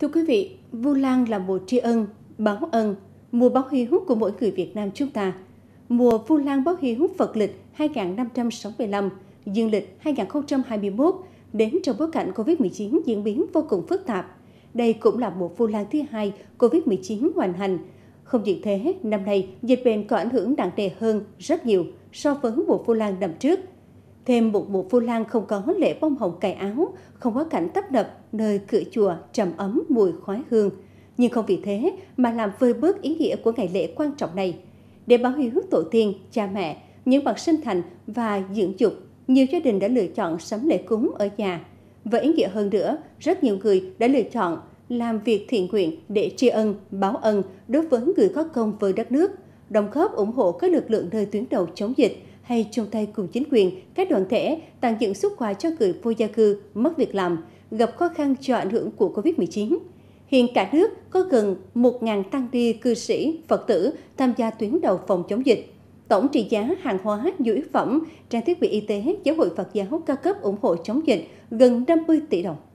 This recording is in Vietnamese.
Thưa quý vị, Vu Lan là mùa tri ân, báo ân, mùa báo hiếu của mỗi người Việt Nam chúng ta. Mùa Vu Lan báo hiếu Phật lịch 2565, dương lịch 2021 đến trong bối cảnh COVID-19 diễn biến vô cùng phức tạp. Đây cũng là mùa Vu Lan thứ hai COVID-19 hoàn hành. Không chỉ thế, năm nay dịch bệnh có ảnh hưởng nặng nề hơn rất nhiều so với mùa Vu Lan năm trước – Thêm một bộ phu lang không có lễ bông hồng cài áo, không có cảnh tấp nập nơi cửa chùa trầm ấm mùi khói hương. Nhưng không vì thế mà làm vơi bớt ý nghĩa của ngày lễ quan trọng này. Để báo hiếu tổ tiên, cha mẹ, những bậc sinh thành và dưỡng dục, nhiều gia đình đã lựa chọn sắm lễ cúng ở nhà. Và ý nghĩa hơn nữa, rất nhiều người đã lựa chọn làm việc thiện nguyện để tri ân, báo ân đối với người có công với đất nước, đồng góp ủng hộ các lực lượng nơi tuyến đầu chống dịch – hay chung tay cùng chính quyền, các đoàn thể tặng những xuất quà cho người vô gia cư mất việc làm, gặp khó khăn do ảnh hưởng của Covid-19. Hiện cả nước có gần 1.000 tăng ni cư sĩ, Phật tử tham gia tuyến đầu phòng chống dịch. Tổng trị giá hàng hóa, nhu yếu phẩm, trang thiết bị y tế, giáo hội Phật giáo cao cấp ủng hộ chống dịch gần 50 tỷ đồng.